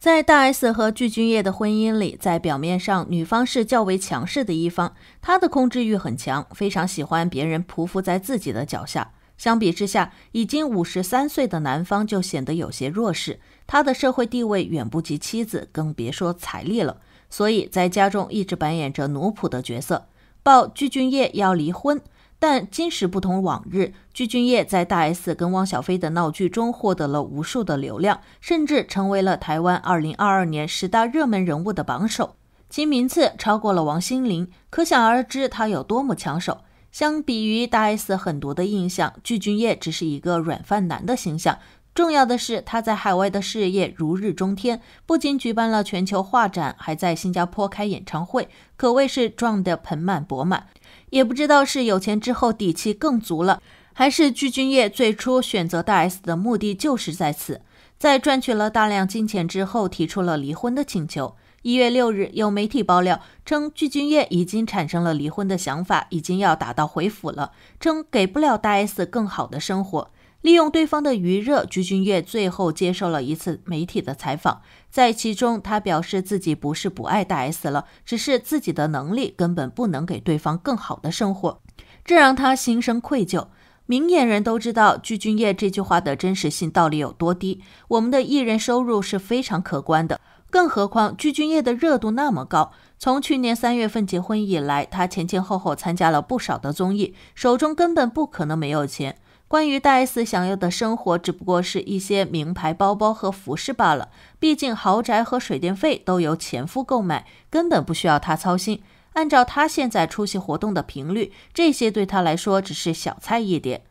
在大 S 和具俊晔的婚姻里，在表面上，女方是较为强势的一方，她的控制欲很强，非常喜欢别人匍匐在自己的脚下。相比之下，已经五十三岁的男方就显得有些弱势，他的社会地位远不及妻子，更别说财力了，所以在家中一直扮演着奴仆的角色。曝具俊晔要离婚。但今时不同往日，具俊晔在大 S 跟汪小菲的闹剧中获得了无数的流量，甚至成为了台湾2022年十大热门人物的榜首，其名次超过了王心凌，可想而知他有多么抢手。相比于大 S 狠毒的印象，具俊晔只是一个软饭男的形象。重要的是，他在海外的事业如日中天，不仅举办了全球画展，还在新加坡开演唱会，可谓是赚得盆满钵满。也不知道是有钱之后底气更足了，还是具俊晔最初选择大 S 的目的就是在此。在赚取了大量金钱之后，提出了离婚的请求。一月六日，有媒体爆料称，具俊晔已经产生了离婚的想法，已经要打道回府了，称给不了大 S 更好的生活。利用对方的余热，鞠俊烨最后接受了一次媒体的采访，在其中，他表示自己不是不爱大 S 了，只是自己的能力根本不能给对方更好的生活，这让他心生愧疚。明眼人都知道鞠俊烨这句话的真实性到底有多低。我们的艺人收入是非常可观的，更何况鞠俊烨的热度那么高，从去年三月份结婚以来，他前前后后参加了不少的综艺，手中根本不可能没有钱。关于戴斯想要的生活，只不过是一些名牌包包和服饰罢了。毕竟豪宅和水电费都由前夫购买，根本不需要他操心。按照他现在出席活动的频率，这些对他来说只是小菜一碟。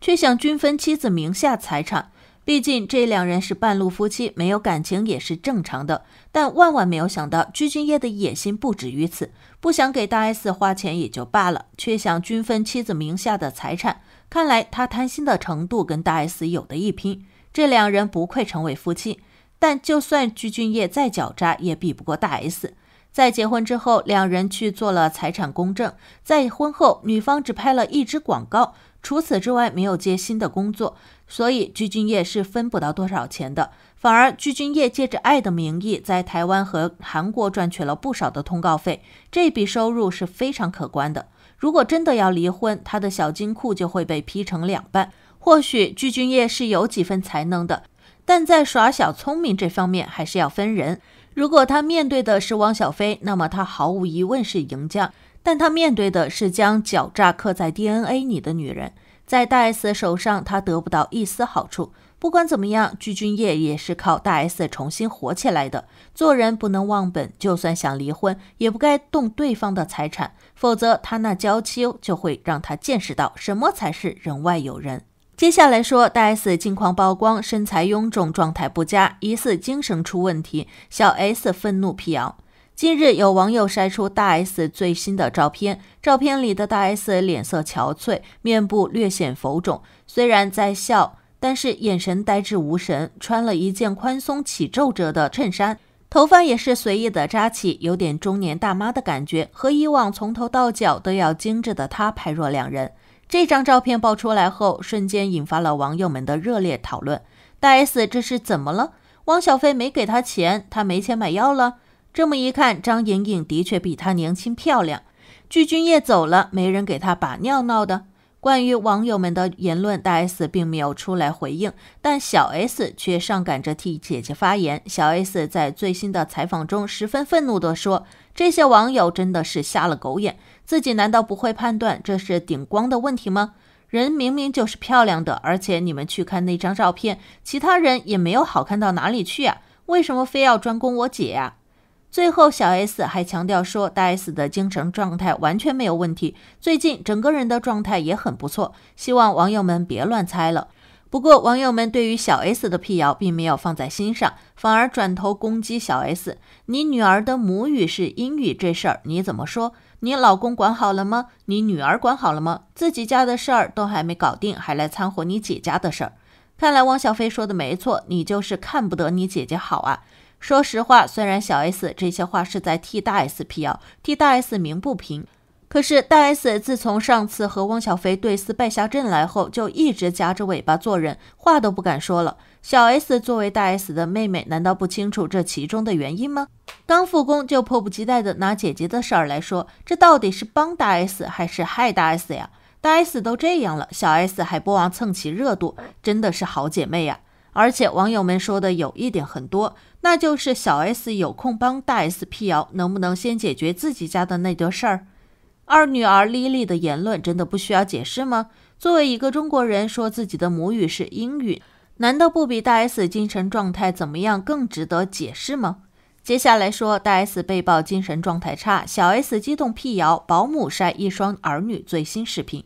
却想均分妻子名下财产，毕竟这两人是半路夫妻，没有感情也是正常的。但万万没有想到，鞠婧祎的野心不止于此。不想给大 S 花钱也就罢了，却想均分妻子名下的财产。看来他贪心的程度跟大 S 有的一拼，这两人不愧成为夫妻。但就算具俊晔再狡诈，也比不过大 S。在结婚之后，两人去做了财产公证。在婚后，女方只拍了一支广告，除此之外没有接新的工作，所以具俊烨是分不到多少钱的。反而具俊烨借着爱的名义，在台湾和韩国赚取了不少的通告费，这笔收入是非常可观的。如果真的要离婚，他的小金库就会被劈成两半。或许具俊烨是有几分才能的，但在耍小聪明这方面还是要分人。如果他面对的是汪小菲，那么他毫无疑问是赢家。但他面对的是将狡诈刻在 DNA 里的女人，在戴斯手上，他得不到一丝好处。不管怎么样，鞠婧祎也是靠大 S 重新火起来的。做人不能忘本，就算想离婚，也不该动对方的财产，否则他那娇妻就会让他见识到什么才是人外有人。接下来说大 S 近况曝光，身材臃肿，状态不佳，疑似精神出问题。小 S 愤怒辟谣。近日有网友晒出大 S 最新的照片，照片里的大 S 脸色憔悴，面部略显浮肿，虽然在笑。但是眼神呆滞无神，穿了一件宽松起皱褶的衬衫，头发也是随意的扎起，有点中年大妈的感觉，和以往从头到脚都要精致的她判若两人。这张照片爆出来后，瞬间引发了网友们的热烈讨论：大 S 这是怎么了？汪小菲没给他钱，他没钱买药了？这么一看，张颖颖的确比她年轻漂亮。巨君夜走了，没人给他把尿闹的。关于网友们的言论，大 S 并没有出来回应，但小 S 却上赶着替姐姐发言。小 S 在最新的采访中十分愤怒地说：“这些网友真的是瞎了狗眼，自己难道不会判断这是顶光的问题吗？人明明就是漂亮的，而且你们去看那张照片，其他人也没有好看到哪里去啊，为什么非要专攻我姐呀？”最后，小 S 还强调说，大 S 的精神状态完全没有问题，最近整个人的状态也很不错，希望网友们别乱猜了。不过，网友们对于小 S 的辟谣并没有放在心上，反而转头攻击小 S：“ 你女儿的母语是英语这事儿你怎么说？你老公管好了吗？你女儿管好了吗？自己家的事儿都还没搞定，还来掺和你姐家的事儿？看来汪小菲说的没错，你就是看不得你姐姐好啊。”说实话，虽然小 S 这些话是在替大 S 辟谣，替大 S 鸣不平，可是大 S 自从上次和汪小菲对撕败下阵来后，就一直夹着尾巴做人，话都不敢说了。小 S 作为大 S 的妹妹，难道不清楚这其中的原因吗？刚复工就迫不及待的拿姐姐的事儿来说，这到底是帮大 S 还是害大 S 呀？大 S 都这样了，小 S 还不忘蹭起热度，真的是好姐妹呀！而且网友们说的有一点很多，那就是小 S 有空帮大 S 辟谣，能不能先解决自己家的那点事儿？二女儿 Lily 的言论真的不需要解释吗？作为一个中国人，说自己的母语是英语，难道不比大 S 精神状态怎么样更值得解释吗？接下来说大 S 被曝精神状态差，小 S 激动辟谣，保姆晒一双儿女最新视频。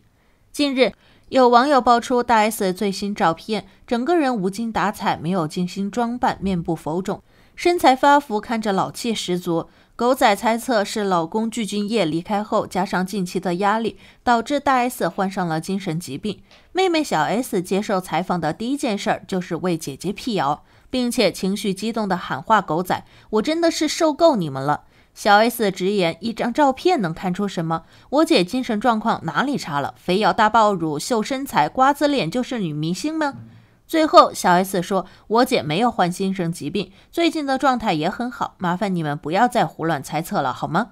近日。有网友爆出大 S 最新照片，整个人无精打采，没有精心装扮，面部浮肿，身材发福，看着老气十足。狗仔猜测是老公具俊夜离开后，加上近期的压力，导致大 S 患上了精神疾病。妹妹小 S 接受采访的第一件事就是为姐姐辟谣，并且情绪激动的喊话狗仔：“我真的是受够你们了！”小 S 直言：一张照片能看出什么？我姐精神状况哪里差了？非要大爆乳秀身材、瓜子脸就是女明星吗？最后，小 S 说：“我姐没有患精神疾病，最近的状态也很好，麻烦你们不要再胡乱猜测了，好吗？”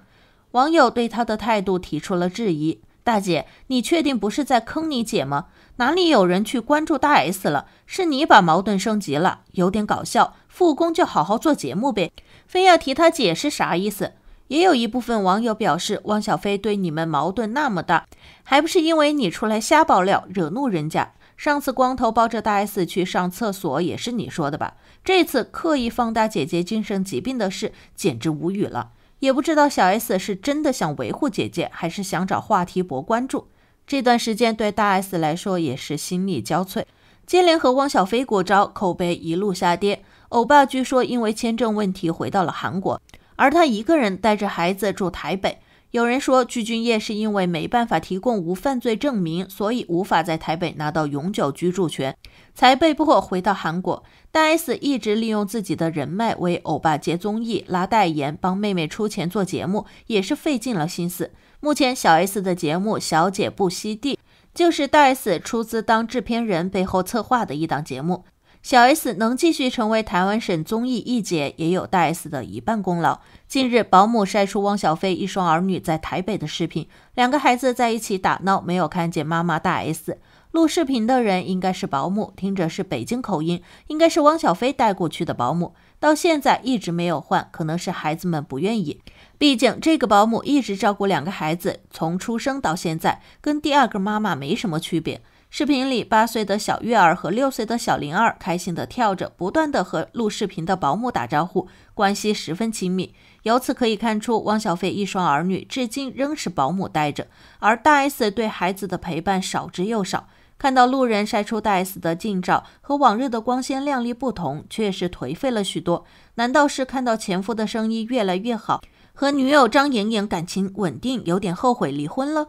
网友对她的态度提出了质疑：“大姐，你确定不是在坑你姐吗？哪里有人去关注大 S 了？是你把矛盾升级了，有点搞笑。复工就好好做节目呗。”非要提他姐是啥意思？也有一部分网友表示，汪小菲对你们矛盾那么大，还不是因为你出来瞎爆料惹怒人家？上次光头抱着大 S 去上厕所也是你说的吧？这次刻意放大姐姐精神疾病的事，简直无语了。也不知道小 S 是真的想维护姐姐，还是想找话题博关注？这段时间对大 S 来说也是心力交瘁，接连和汪小菲过招，口碑一路下跌。欧巴据说因为签证问题回到了韩国，而他一个人带着孩子住台北。有人说，具俊烨是因为没办法提供无犯罪证明，所以无法在台北拿到永久居住权，才被迫回到韩国。大 S 一直利用自己的人脉为欧巴接综艺、拉代言，帮妹妹出钱做节目，也是费尽了心思。目前，小 S 的节目《小姐不惜地》就是大 S 出资当制片人，背后策划的一档节目。小 S 能继续成为台湾省综艺一姐，也有大 S 的一半功劳。近日，保姆晒出汪小菲一双儿女在台北的视频，两个孩子在一起打闹，没有看见妈妈大 S。录视频的人应该是保姆，听着是北京口音，应该是汪小菲带过去的保姆，到现在一直没有换，可能是孩子们不愿意。毕竟这个保姆一直照顾两个孩子，从出生到现在，跟第二个妈妈没什么区别。视频里，八岁的小月儿和六岁的小灵儿开心地跳着，不断地和录视频的保姆打招呼，关系十分亲密。由此可以看出，汪小菲一双儿女至今仍是保姆带着，而大 S 对孩子的陪伴少之又少。看到路人晒出大 S 的近照，和往日的光鲜亮丽不同，却是颓废了许多。难道是看到前夫的生意越来越好，和女友张莹莹感情稳定，有点后悔离婚了？